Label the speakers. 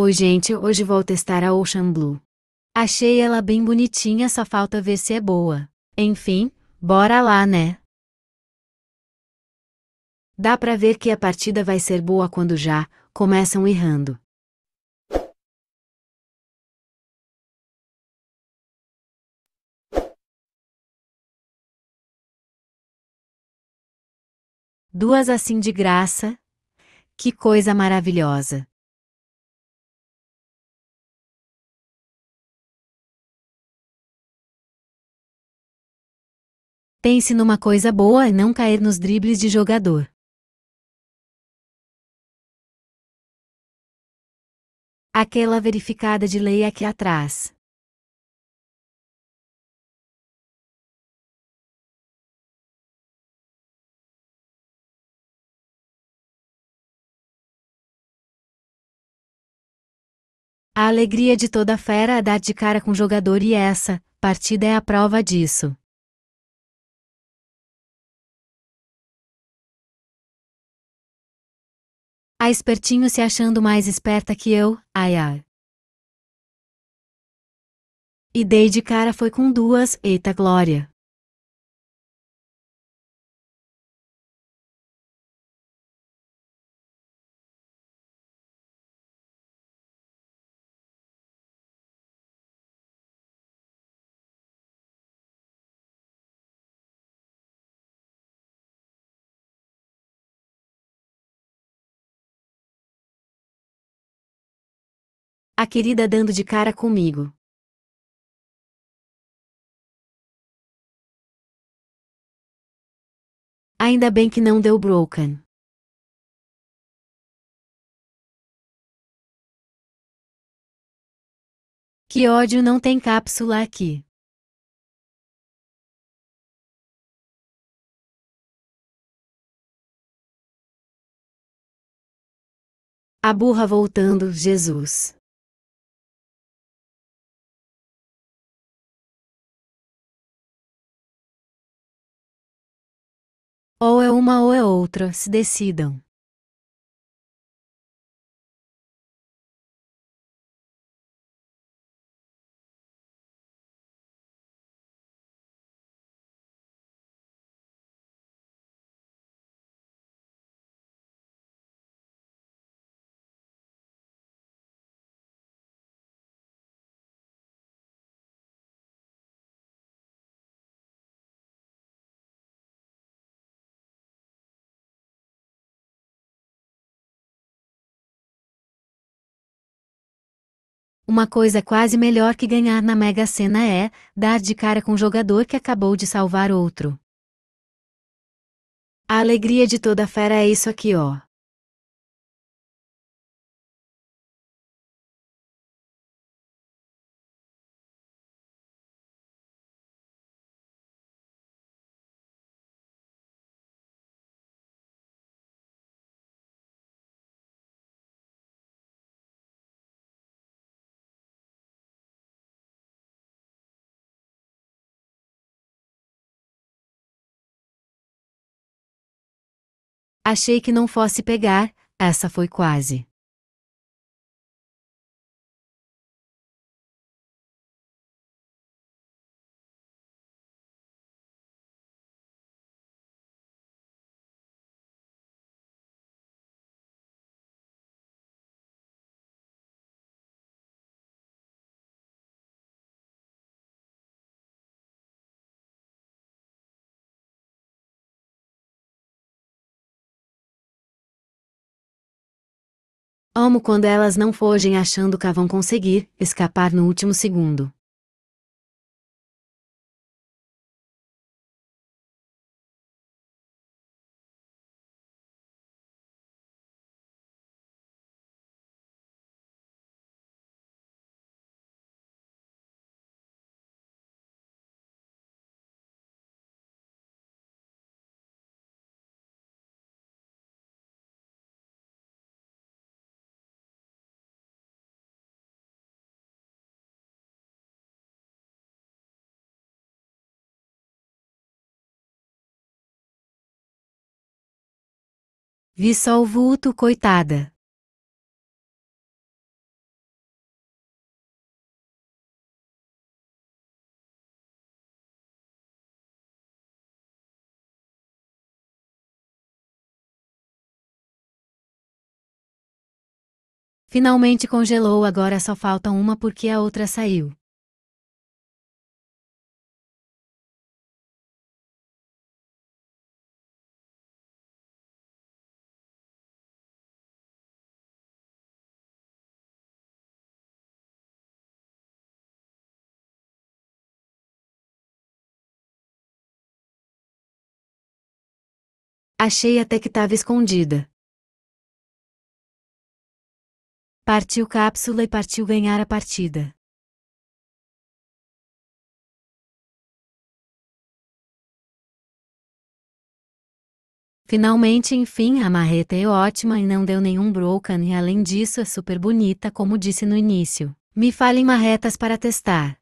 Speaker 1: Oi gente, hoje vou testar a Ocean Blue. Achei ela bem bonitinha, só falta ver se é boa. Enfim, bora lá né? Dá pra ver que a partida vai ser boa quando já começam errando. Duas assim de graça. Que coisa maravilhosa! Pense numa coisa boa e não cair nos dribles de jogador. Aquela verificada de lei aqui atrás. A alegria de toda fera é dar de cara com o jogador e essa partida é a prova disso. A espertinho se achando mais esperta que eu, ai ai. E dei de cara foi com duas, eita glória. A querida dando de cara comigo. Ainda bem que não deu broken. Que ódio não tem cápsula aqui. A burra voltando, Jesus. Ou é uma ou é outra, se decidam. Uma coisa quase melhor que ganhar na Mega Sena é dar de cara com um jogador que acabou de salvar outro. A alegria de toda fera é isso aqui, ó. Achei que não fosse pegar, essa foi quase. Amo quando elas não fogem achando que vão conseguir escapar no último segundo. Vi só o vulto, coitada. Finalmente congelou, agora só falta uma porque a outra saiu. Achei até que estava escondida. Partiu cápsula e partiu ganhar a partida. Finalmente, enfim, a marreta é ótima e não deu nenhum broken e além disso é super bonita como disse no início. Me falem marretas para testar.